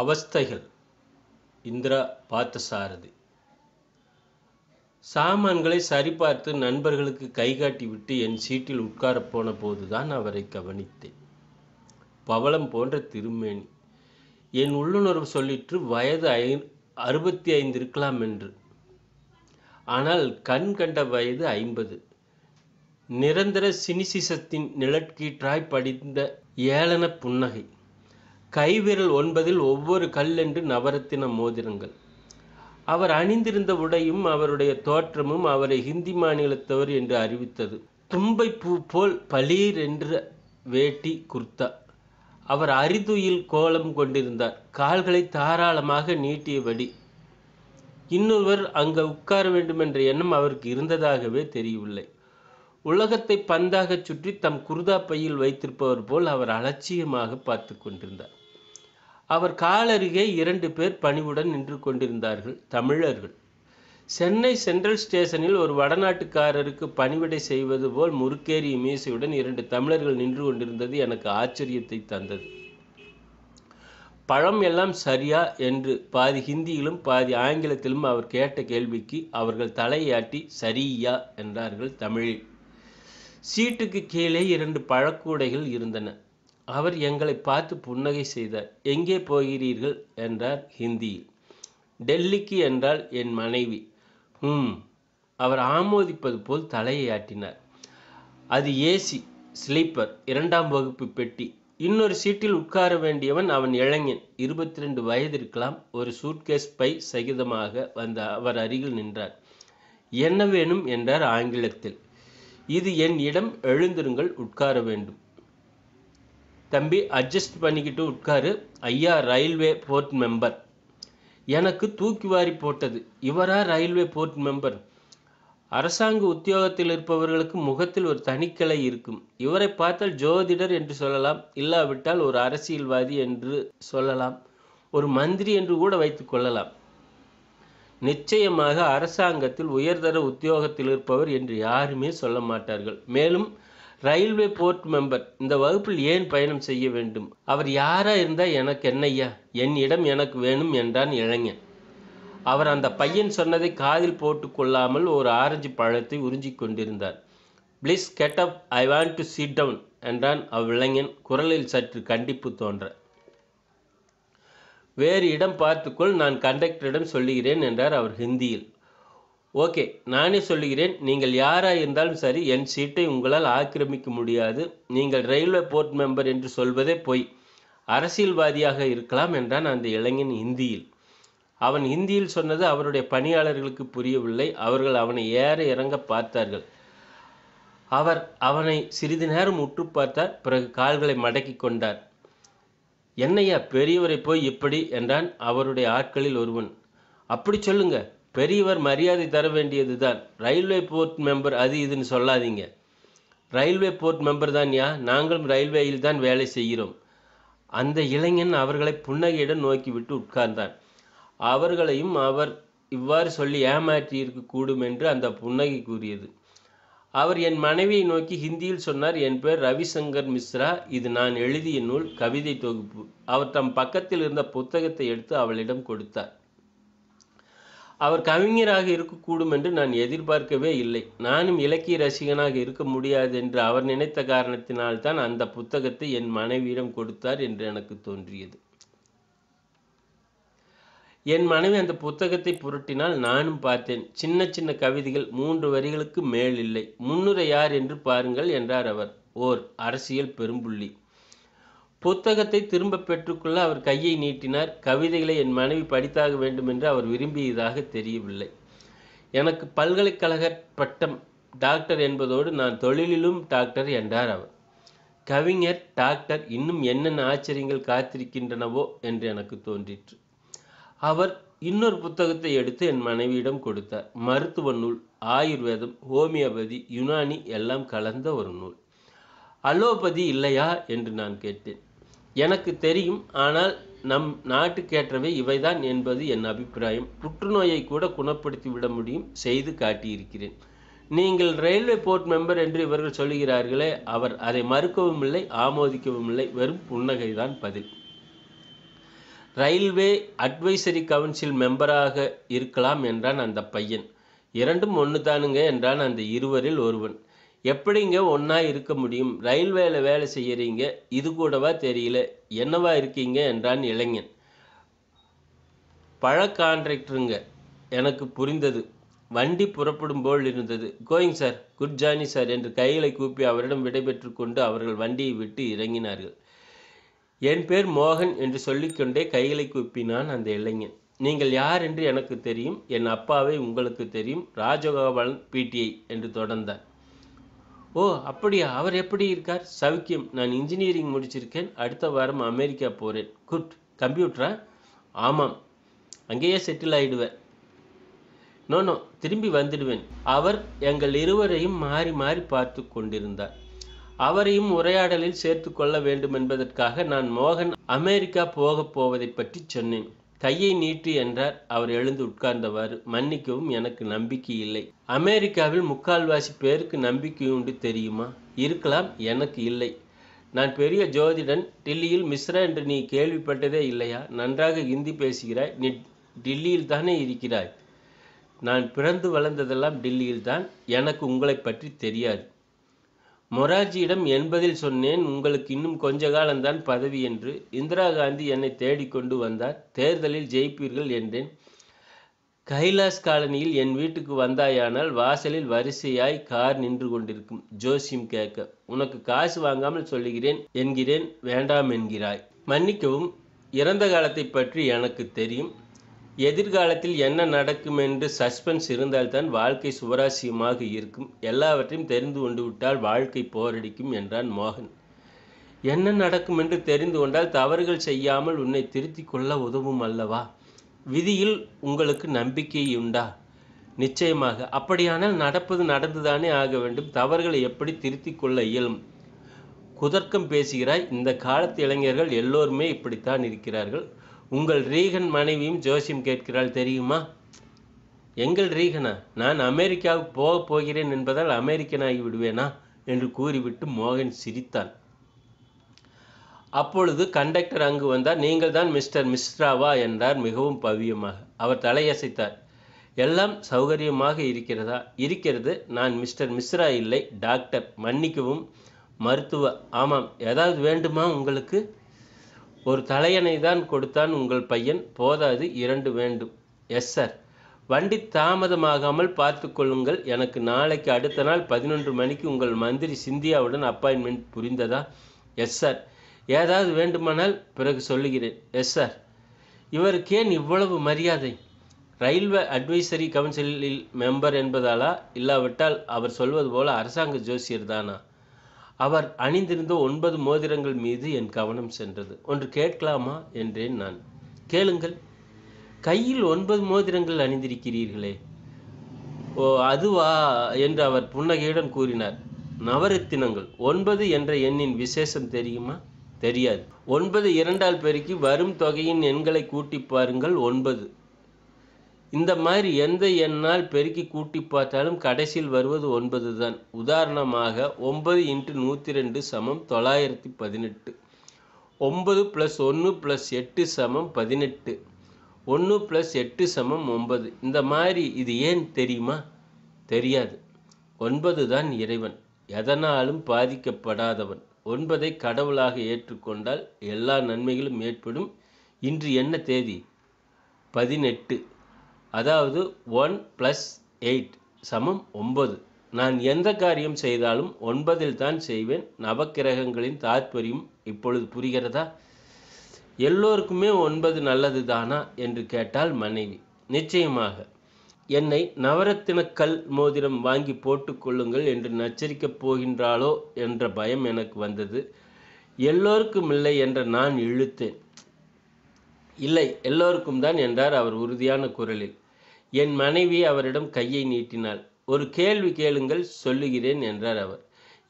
அவஸ்தைகள் இந்திரா பார்த்தசாரதி சாமான்களை சரிபார்த்து நண்பர்களுக்கு கைகாட்டி விட்டு என் சீட்டில் உட்கார போன போதுதான் அவரை கவனித்தேன் பவளம் போன்ற திருமேனி என் உள்ளுணர்வு சொல்லிற்று வயது ஐ அறுபத்தி ஐந்து இருக்கலாம் என்று ஆனால் கண் கண்ட வயது ஐம்பது நிரந்தர சினிசிசத்தின் நிழற்கீற்றாய் படிந்த ஏளன புன்னகை கைவிரல் ஒன்பதில் ஒவ்வொரு கல் என்று நவரத்தின மோதிரங்கள் அவர் அணிந்திருந்த உடையும் அவருடைய தோற்றமும் அவரை ஹிந்தி மாநிலத்தவர் என்று அறிவித்தது தும்பை பூ போல் பளீர் என்ற வேட்டி குர்த்தா அவர் அரிதுயில் கோலம் கொண்டிருந்தார் கால்களை தாராளமாக நீட்டியபடி இன்னொருவர் அங்கே உட்கார வேண்டும் என்ற எண்ணம் அவருக்கு இருந்ததாகவே தெரியவில்லை உலகத்தை பந்தாக சுற்றி தம் குர்தா பையில் வைத்திருப்பவர் போல் அவர் அலட்சியமாக பார்த்து கொண்டிருந்தார் அவர் காலருகே இரண்டு பேர் பணிவுடன் நின்று கொண்டிருந்தார்கள் தமிழர்கள் சென்னை சென்ட்ரல் ஸ்டேஷனில் ஒரு வடநாட்டுக்காரருக்கு பணிவிடை செய்வது போல் முறுக்கேறிய மீசையுடன் இரண்டு தமிழர்கள் நின்று கொண்டிருந்தது எனக்கு ஆச்சரியத்தை தந்தது பழம் எல்லாம் சரியா என்று பாதி ஹிந்தியிலும் பாதி ஆங்கிலத்திலும் அவர் கேட்ட கேள்விக்கு அவர்கள் தலையாட்டி சரியா என்றார்கள் தமிழில் சீட்டுக்கு கீழே இரண்டு பழக்கூடைகள் இருந்தன அவர் எங்களை பார்த்து புன்னகை செய்தார் எங்கே போகிறீர்கள் என்றார் ஹிந்தியில் டெல்லிக்கு என்றால் என் மனைவி ம் அவர் ஆமோதிப்பது போல் தலையை ஆட்டினார் அது ஏசி ஸ்லீப்பர் இரண்டாம் வகுப்பு பெட்டி இன்னொரு சீட்டில் உட்கார வேண்டியவன் அவன் இளைஞன் இருபத்தி ரெண்டு வயதிற்கெல்லாம் ஒரு சூட்கேஸ் பை சகிதமாக வந்த அவர் அருகில் நின்றார் என்ன வேணும் என்றார் ஆங்கிலத்தில் இது என் இடம் எழுந்திருங்கள் உட்கார வேண்டும் தம்பி அட்ஜஸ்ட் பண்ணிக்கிட்டு உட்காரு ஐயா ரயில்வே போர்ட் மெம்பர் எனக்கு தூக்கி வாரி போட்டது இவரா ரயில்வே போர்ட் மெம்பர் அரசாங்க உத்தியோகத்தில் இருப்பவர்களுக்கு முகத்தில் ஒரு தனிக்கலை இருக்கும் இவரை பார்த்தால் ஜோதிடர் என்று சொல்லலாம் இல்லாவிட்டால் ஒரு அரசியல்வாதி என்று சொல்லலாம் ஒரு மந்திரி என்று கூட வைத்து கொள்ளலாம் நிச்சயமாக அரசாங்கத்தில் உயர்தர உத்தியோகத்தில் இருப்பவர் என்று யாருமே சொல்ல மாட்டார்கள் மேலும் ரயில்வே போர்ட் மெம்பர் இந்த வகுப்பில் ஏன் பயணம் செய்ய வேண்டும் அவர் யாரா இருந்தா எனக்கு என்னையா என் இடம் எனக்கு வேணும் என்றான் இளைஞன் அவர் அந்த பையன் சொன்னதை காதில் போட்டு கொள்ளாமல் ஒரு ஆரஞ்சு பழத்தை உறிஞ்சி கொண்டிருந்தார் please get up I want to seat down என்றான் அவ்விளைஞன் குரலில் சற்று கண்டிப்பு தோன்ற வேறு இடம் பார்த்துக்கொள் நான் கண்டக்டரிடம் சொல்லுகிறேன் என்றார் அவர் ஹிந்தியில் ஓகே நானே சொல்லுகிறேன் நீங்கள் யாராக இருந்தாலும் சரி என் சீட்டை உங்களால் ஆக்கிரமிக்க முடியாது நீங்கள் ரயில்வே போர்ட் மெம்பர் என்று சொல்வதே பொய் அரசியல்வாதியாக இருக்கலாம் என்றான் அந்த இளைஞன் இந்தியில் அவன் இந்தியில் சொன்னது அவருடைய பணியாளர்களுக்கு புரியவில்லை அவர்கள் அவனை ஏற இறங்க பார்த்தார்கள் அவர் அவனை சிறிது நேரம் உற்று பார்த்தார் பிறகு கால்களை மடக்கி கொண்டார் என்னையா பெரியவரை போய் இப்படி என்றான் அவருடைய ஆட்களில் ஒருவன் அப்படி சொல்லுங்க பெரியவர் மரியாதை தர வேண்டியது தான் ரயில்வே போர்ட் மெம்பர் அது இதுன்னு சொல்லாதீங்க ரயில்வே போர்ட் மெம்பர் தான் யா நாங்களும் ரயில்வேயில் தான் வேலை செய்கிறோம் அந்த இளைஞன் அவர்களை புன்னகையுடன் நோக்கிவிட்டு உட்கார்ந்தான் அவர்களையும் அவர் இவ்வாறு சொல்லி ஏமாற்றி இருக்கக்கூடும் என்று அந்த புன்னகை கூறியது அவர் என் மனைவியை நோக்கி ஹிந்தியில் சொன்னார் என் பேர் ரவிசங்கர் மிஸ்ரா இது நான் எழுதிய நூல் கவிதை தொகுப்பு அவர் தம் பக்கத்தில் இருந்த புத்தகத்தை எடுத்து அவளிடம் கொடுத்தார் அவர் கவிஞராக இருக்கக்கூடும் என்று நான் எதிர்பார்க்கவே இல்லை நானும் இலக்கிய ரசிகனாக இருக்க முடியாது என்று அவர் நினைத்த காரணத்தினால்தான் அந்த புத்தகத்தை என் மனைவியிடம் கொடுத்தார் என்று எனக்கு தோன்றியது என் மனைவி அந்த புத்தகத்தை புரட்டினால் நானும் பார்த்தேன் சின்ன சின்ன கவிதைகள் மூன்று வரிகளுக்கு மேல் இல்லை முன்னுரை யார் என்று பாருங்கள் என்றார் அவர் ஓர் அரசியல் பெரும்புள்ளி புத்தகத்தை திரும்ப பெற்றுக்கொள்ள அவர் கையை நீட்டினார் கவிதைகளை என் மனைவி படித்தாக வேண்டும் என்று அவர் விரும்பியதாக தெரியவில்லை எனக்கு பல்கலைக்கழக பட்டம் டாக்டர் என்பதோடு நான் தொழிலிலும் டாக்டர் என்றார் அவர் கவிஞர் டாக்டர் இன்னும் என்னென்ன ஆச்சரியங்கள் காத்திருக்கின்றனவோ என்று எனக்கு தோன்றிற்று அவர் இன்னொரு புத்தகத்தை எடுத்து என் மனைவியிடம் கொடுத்தார் மருத்துவ நூல் ஆயுர்வேதம் ஹோமியோபதி யுனானி எல்லாம் கலந்த ஒரு நூல் அலோபதி இல்லையா என்று நான் கேட்டேன் எனக்கு தெரியும் ஆனால் நம் நாட்டுக்கேற்றவை இவைதான் என்பது என் அபிப்பிராயம் புற்றுநோயை கூட குணப்படுத்தி விட முடியும் செய்து காட்டியிருக்கிறேன் நீங்கள் ரயில்வே போர்ட் மெம்பர் என்று இவர்கள் சொல்கிறார்களே அவர் அதை மறுக்கவும் இல்லை ஆமோதிக்கவும் இல்லை வெறும் புன்னகைதான் பதில் ரயில்வே அட்வைசரி கவுன்சில் மெம்பராக இருக்கலாம் என்றான் அந்த பையன் இரண்டும் ஒன்று தானுங்க என்றான் அந்த இருவரில் ஒருவன் எப்படிங்க ஒன்றா இருக்க முடியும் ரயில்வேல வேலை செய்கிறீங்க இது கூடவா தெரியல என்னவா இருக்கீங்க என்றான் இளைஞன் பழ கான்ட்ராக்டருங்க எனக்கு புரிந்தது வண்டி புறப்படும் போல் இருந்தது going sir good Johnny sir என்று கைகளை கூப்பி அவரிடம் விடைபெற்று கொண்டு அவர்கள் வண்டியை விட்டு இறங்கினார்கள் என் பேர் மோகன் என்று சொல்லிக்கொண்டே கைகளை கூப்பினான் அந்த இளைஞன் நீங்கள் யார் என்று எனக்கு தெரியும் என் அப்பாவை உங்களுக்கு தெரியும் ராஜகோபாலன் பிடிஐ என்று தொடர்ந்தார் ஓ அப்படியா அவர் எப்படி இருக்கார் சவுக்கியம் நான் இன்ஜினியரிங் முடிச்சிருக்கேன் அடுத்த வாரம் அமெரிக்கா போகிறேன் குட் கம்ப்யூட்டரா ஆமாம் அங்கேயே செட்டில் ஆயிடுவேன் நோ நோ திரும்பி வந்துடுவேன் அவர் எங்கள் இருவரையும் மாறி மாறி பார்த்து கொண்டிருந்தார் அவரையும் உரையாடலில் சேர்த்து கொள்ள வேண்டும் என்பதற்காக நான் மோகன் அமெரிக்கா போகப் போவதை பற்றி சொன்னேன் கையை நீட்டு என்றார் அவர் எழுந்து உட்கார்ந்தவாறு மன்னிக்கவும் எனக்கு நம்பிக்கை இல்லை அமெரிக்காவில் முக்கால்வாசி பேருக்கு நம்பிக்கை உண்டு தெரியுமா இருக்கலாம் எனக்கு இல்லை நான் பெரிய ஜோதிடன் டில்லியில் மிஸ்ரா என்று நீ கேள்விப்பட்டதே இல்லையா நன்றாக ஹிந்தி பேசுகிறாய் நீ டில்லியில் தானே இருக்கிறாய் நான் பிறந்து வளர்ந்ததெல்லாம் டில்லியில் தான் எனக்கு உங்களை பற்றி தெரியாது மொரார்ஜியிடம் என்பதில் சொன்னேன் உங்களுக்கு இன்னும் கொஞ்ச காலம்தான் பதவி என்று இந்திரா காந்தி என்னை தேடிக்கொண்டு வந்தார் தேர்தலில் ஜெயிப்பீர்கள் என்றேன் கைலாஸ் காலனியில் என் வீட்டுக்கு வந்தாயானால் வாசலில் வரிசையாய் கார் நின்று கொண்டிருக்கும் ஜோசியம் கேட்க உனக்கு காசு வாங்காமல் சொல்லுகிறேன் என்கிறேன் வேண்டாம் என்கிறாய் மன்னிக்கவும் இறந்த காலத்தை பற்றி எனக்கு தெரியும் எதிர்காலத்தில் என்ன நடக்கும் என்று சஸ்பென்ஸ் இருந்தால்தான் வாழ்க்கை சுவராசியமாக இருக்கும் எல்லாவற்றையும் தெரிந்து கொண்டு விட்டால் வாழ்க்கை போரடிக்கும் என்றான் மோகன் என்ன நடக்கும் என்று தெரிந்து கொண்டால் தவறுகள் செய்யாமல் உன்னை திருத்திக் கொள்ள உதவும் அல்லவா விதியில் உங்களுக்கு நம்பிக்கை உண்டா நிச்சயமாக அப்படியானால் நடப்பது நடந்துதானே ஆக வேண்டும் தவறுகளை எப்படி திருத்தி கொள்ள இயலும் குதர்க்கம் பேசுகிறாய் இந்த காலத்து இளைஞர்கள் எல்லோருமே இப்படித்தான் இருக்கிறார்கள் உங்கள் ரீகன் மனைவியும் ஜோசியம் கேட்கிறாள் தெரியுமா எங்கள் ரீகனா நான் அமெரிக்காவுக்கு போகப் போகிறேன் என்பதால் அமெரிக்கனாகி விடுவேனா என்று கூறிவிட்டு மோகன் சிரித்தான் அப்பொழுது கண்டக்டர் அங்கு வந்தார் நீங்கள் தான் மிஸ்டர் மிஸ்ராவா என்றார் மிகவும் பவியமாக அவர் தலையசைத்தார் எல்லாம் சௌகரியமாக இருக்கிறதா இருக்கிறது நான் மிஸ்டர் மிஸ்ரா இல்லை டாக்டர் மன்னிக்கவும் மருத்துவ ஆமாம் ஏதாவது வேண்டுமா உங்களுக்கு ஒரு தலையணை தான் கொடுத்தான் உங்கள் பையன் போதாது இரண்டு வேண்டும் எஸ் சார் வண்டி தாமதமாகாமல் பார்த்து கொள்ளுங்கள் எனக்கு நாளைக்கு அடுத்த நாள் பதினொன்று மணிக்கு உங்கள் மந்திரி சிந்தியாவுடன் அப்பாயின்மெண்ட் புரிந்ததா எஸ் சார் ஏதாவது வேண்டுமானால் பிறகு சொல்லுகிறேன் எஸ் சார் இவருக்கு ஏன் இவ்வளவு மரியாதை ரயில்வே அட்வைசரி கவுன்சிலில் மெம்பர் என்பதாலா இல்லாவிட்டால் அவர் சொல்வது போல அரசாங்க ஜோசியர் தானா அவர் அணிந்திருந்த ஒன்பது மோதிரங்கள் மீது என் கவனம் சென்றது ஒன்று கேட்கலாமா என்றேன் நான் கேளுங்கள் கையில் ஒன்பது மோதிரங்கள் அணிந்திருக்கிறீர்களே ஓ அதுவா என்று அவர் புன்னகையுடன் கூறினார் நவரத்தினங்கள் ஒன்பது என்ற எண்ணின் விசேஷம் தெரியுமா தெரியாது ஒன்பது இரண்டால் பெருக்கி வரும் தொகையின் எண்களை கூட்டி பாருங்கள் ஒன்பது இந்த மாதிரி எந்த எண்ணால் பெருக்கி கூட்டி பார்த்தாலும் கடைசியில் வருவது ஒன்பது தான் உதாரணமாக ஒன்பது இன்ட்டு நூற்றி ரெண்டு சமம் தொள்ளாயிரத்தி பதினெட்டு ஒன்பது ப்ளஸ் ஒன்று ப்ளஸ் எட்டு சமம் பதினெட்டு ஒன்று ப்ளஸ் எட்டு சமம் ஒன்பது இந்த மாதிரி இது ஏன் தெரியுமா தெரியாது ஒன்பது தான் இறைவன் எதனாலும் பாதிக்கப்படாதவன் ஒன்பதை கடவுளாக ஏற்றுக்கொண்டால் எல்லா நன்மைகளும் ஏற்படும் இன்று என்ன தேதி பதினெட்டு அதாவது ஒன் ப்ளஸ் எயிட் சமம் ஒன்பது நான் எந்த காரியம் செய்தாலும் ஒன்பதில் தான் செய்வேன் நவக்கிரகங்களின் தாற்பயம் இப்பொழுது புரிகிறதா எல்லோருக்குமே ஒன்பது நல்லது தானா என்று கேட்டால் மனைவி நிச்சயமாக என்னை நவரத்தினக்கல் மோதிரம் வாங்கி போட்டுக்கொள்ளுங்கள் என்று நச்சரிக்கப் போகின்றாளோ என்ற பயம் எனக்கு வந்தது எல்லோருக்கும் இல்லை என்ற நான் இழுத்தேன் இல்லை எல்லோருக்கும் தான் என்றார் அவர் உறுதியான குரலில் என் மனைவி அவரிடம் கையை நீட்டினாள் ஒரு கேள்வி கேளுங்கள் சொல்லுகிறேன் என்றார் அவர்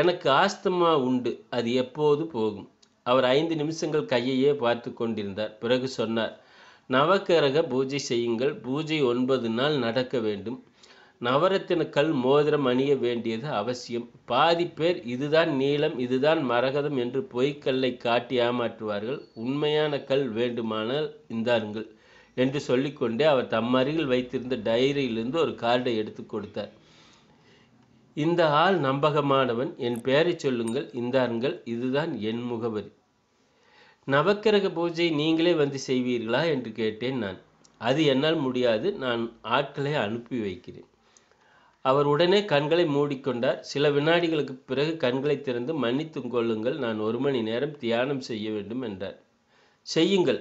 எனக்கு ஆஸ்துமா உண்டு அது எப்போது போகும் அவர் ஐந்து நிமிஷங்கள் கையையே பார்த்து கொண்டிருந்தார் பிறகு சொன்னார் நவக்கிரக பூஜை செய்யுங்கள் பூஜை ஒன்பது நாள் நடக்க வேண்டும் நவரத்தினக்கல் மோதிரம் அணிய வேண்டியது அவசியம் பாதி பேர் இதுதான் நீளம் இதுதான் மரகதம் என்று பொய்க்கல்லை காட்டி ஏமாற்றுவார்கள் உண்மையான கல் வேண்டுமானால் இந்தாருங்கள் என்று சொல்லிக்கொண்டே அவர் தம் அருகில் வைத்திருந்த டைரியிலிருந்து ஒரு கார்டை எடுத்து கொடுத்தார் இந்த ஆள் நம்பகமானவன் என் பெயரை சொல்லுங்கள் இந்தாருங்கள் இதுதான் என் முகவரி நவக்கிரக பூஜை நீங்களே வந்து செய்வீர்களா என்று கேட்டேன் நான் அது என்னால் முடியாது நான் ஆட்களை அனுப்பி வைக்கிறேன் அவர் உடனே கண்களை மூடிக்கொண்டார் சில வினாடிகளுக்கு பிறகு கண்களை திறந்து மன்னித்து கொள்ளுங்கள் நான் ஒரு மணி நேரம் தியானம் செய்ய வேண்டும் என்றார் செய்யுங்கள்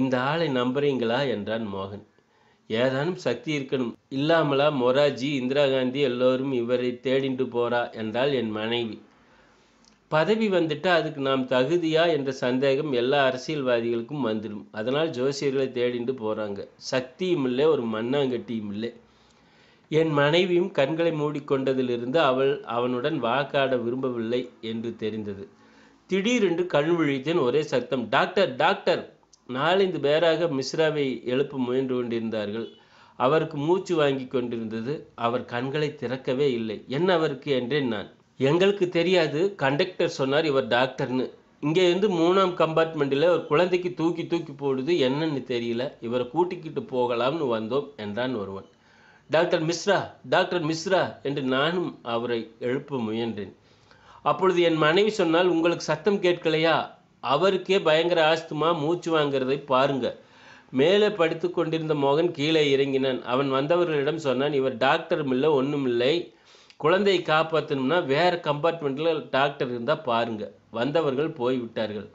இந்த ஆளை நம்புறீங்களா என்றான் மோகன் ஏதானும் சக்தி இருக்கணும் இல்லாமலா மொராஜி இந்திரா காந்தி எல்லோரும் இவரை தேடிண்டு போறா என்றால் என் மனைவி பதவி வந்துட்டா அதுக்கு நாம் தகுதியா என்ற சந்தேகம் எல்லா அரசியல்வாதிகளுக்கும் வந்துடும் அதனால் ஜோசியர்களை தேடிண்டு போறாங்க சக்தியும் இல்லை ஒரு மண்ணாங்கட்டியும் இல்லை என் மனைவியும் கண்களை மூடிக்கொண்டதிலிருந்து அவள் அவனுடன் வாக்காட விரும்பவில்லை என்று தெரிந்தது திடீரென்று கண் விழித்தேன் ஒரே சத்தம் டாக்டர் டாக்டர் நாலந்து பேராக மிஸ்ராவை எழுப்ப முயன்று கொண்டிருந்தார்கள் அவருக்கு மூச்சு வாங்கி கொண்டிருந்தது அவர் கண்களை திறக்கவே இல்லை என்ன அவருக்கு என்றேன் நான் எங்களுக்கு தெரியாது கண்டக்டர் சொன்னார் இவர் டாக்டர்னு இங்கே இருந்து மூணாம் கம்பார்ட்மெண்ட்டில் ஒரு குழந்தைக்கு தூக்கி தூக்கி போடுது என்னன்னு தெரியல இவரை கூட்டிக்கிட்டு போகலாம்னு வந்தோம் என்றான் ஒருவன் டாக்டர் மிஸ்ரா டாக்டர் மிஸ்ரா என்று நானும் அவரை எழுப்ப முயன்றேன் அப்பொழுது என் மனைவி சொன்னால் உங்களுக்கு சத்தம் கேட்கலையா அவருக்கே பயங்கர ஆஸ்துமா மூச்சு வாங்குறதை பாருங்க மேலே படித்து கொண்டிருந்த மோகன் கீழே இறங்கினான் அவன் வந்தவர்களிடம் சொன்னான் இவர் டாக்டரும் இல்லை ஒன்றும் இல்லை குழந்தையை காப்பாற்றணும்னா வேறு கம்பார்ட்மெண்ட்டில் டாக்டர் இருந்தால் பாருங்கள் வந்தவர்கள் போய்விட்டார்கள்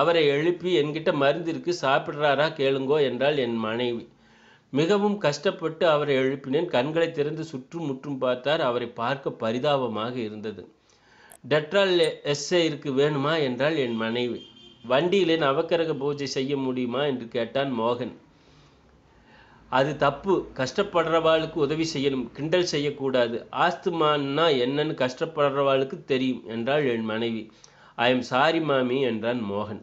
அவரை எழுப்பி என்கிட்ட மருந்து இருக்கு சாப்பிட்றாரா கேளுங்கோ என்றால் என் மனைவி மிகவும் கஷ்டப்பட்டு அவரை எழுப்பினேன் கண்களை திறந்து சுற்றும் முற்றும் பார்த்தார் அவரை பார்க்க பரிதாபமாக இருந்தது டெட்ரால் எஸ்ஐருக்கு வேணுமா என்றால் என் மனைவி வண்டியிலே நவக்கரக பூஜை செய்ய முடியுமா என்று கேட்டான் மோகன் அது தப்பு கஷ்டப்படுறவாளுக்கு உதவி செய்யணும் கிண்டல் செய்யக்கூடாது ஆஸ்துமான்னா என்னன்னு கஷ்டப்படுறவாளுக்கு தெரியும் என்றாள் என் மனைவி ஐ எம் சாரி மாமி என்றான் மோகன்